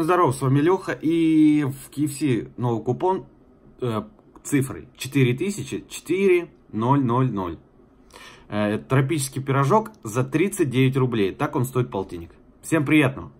Здоров, с вами Леха и в KFC новый купон э, цифры 4000-4000. Э, тропический пирожок за 39 рублей. Так он стоит полтинник. Всем приятного!